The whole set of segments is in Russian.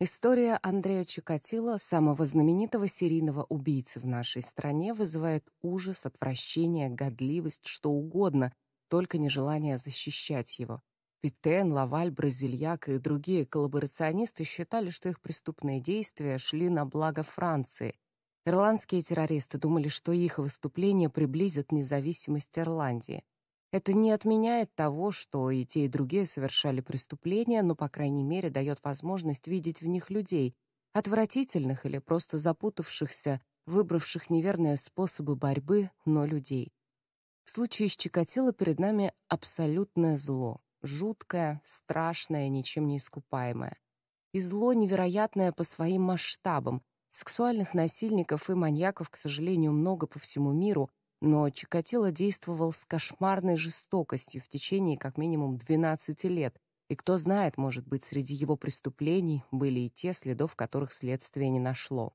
История Андрея Чикатило, самого знаменитого серийного убийцы в нашей стране, вызывает ужас, отвращение, годливость, что угодно, только нежелание защищать его. Питен, Лаваль, Бразильяк и другие коллаборационисты считали, что их преступные действия шли на благо Франции. Ирландские террористы думали, что их выступление приблизит независимость Ирландии. Это не отменяет того, что и те, и другие совершали преступления, но, по крайней мере, дает возможность видеть в них людей, отвратительных или просто запутавшихся, выбравших неверные способы борьбы, но людей. В случае с Чикатило перед нами абсолютное зло, жуткое, страшное, ничем не искупаемое. И зло невероятное по своим масштабам. Сексуальных насильников и маньяков, к сожалению, много по всему миру — но Чикатило действовал с кошмарной жестокостью в течение как минимум 12 лет, и кто знает, может быть, среди его преступлений были и те, следов которых следствие не нашло.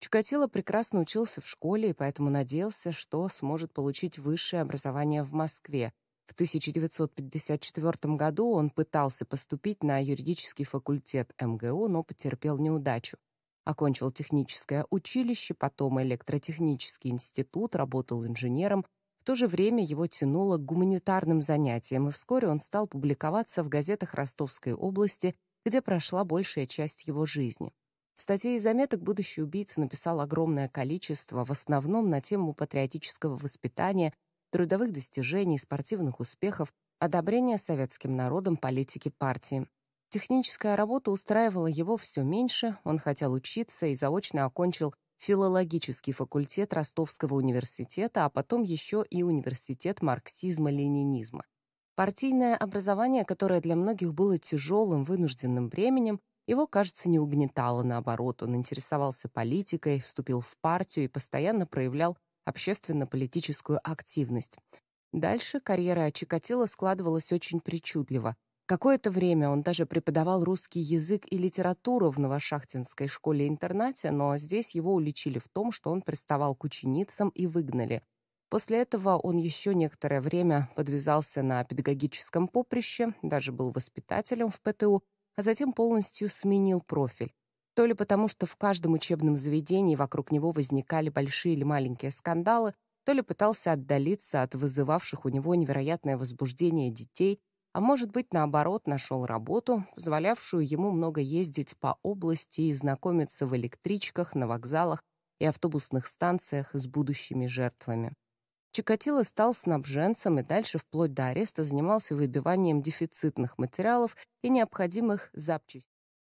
Чукатило прекрасно учился в школе и поэтому надеялся, что сможет получить высшее образование в Москве. В 1954 году он пытался поступить на юридический факультет МГУ, но потерпел неудачу. Окончил техническое училище, потом электротехнический институт, работал инженером. В то же время его тянуло к гуманитарным занятиям, и вскоре он стал публиковаться в газетах Ростовской области, где прошла большая часть его жизни. Статей и заметок будущий убийца написал огромное количество, в основном на тему патриотического воспитания, трудовых достижений, спортивных успехов, одобрения советским народом политики партии. Техническая работа устраивала его все меньше, он хотел учиться и заочно окончил филологический факультет Ростовского университета, а потом еще и университет марксизма-ленинизма. Партийное образование, которое для многих было тяжелым, вынужденным бременем, его, кажется, не угнетало, наоборот, он интересовался политикой, вступил в партию и постоянно проявлял общественно-политическую активность. Дальше карьера Чикатило складывалась очень причудливо. Какое-то время он даже преподавал русский язык и литературу в Новошахтинской школе-интернате, но здесь его уличили в том, что он приставал к ученицам и выгнали. После этого он еще некоторое время подвязался на педагогическом поприще, даже был воспитателем в ПТУ, а затем полностью сменил профиль. То ли потому, что в каждом учебном заведении вокруг него возникали большие или маленькие скандалы, то ли пытался отдалиться от вызывавших у него невероятное возбуждение детей – а может быть, наоборот, нашел работу, позволявшую ему много ездить по области и знакомиться в электричках, на вокзалах и автобусных станциях с будущими жертвами. Чикатило стал снабженцем и дальше, вплоть до ареста, занимался выбиванием дефицитных материалов и необходимых запчастей.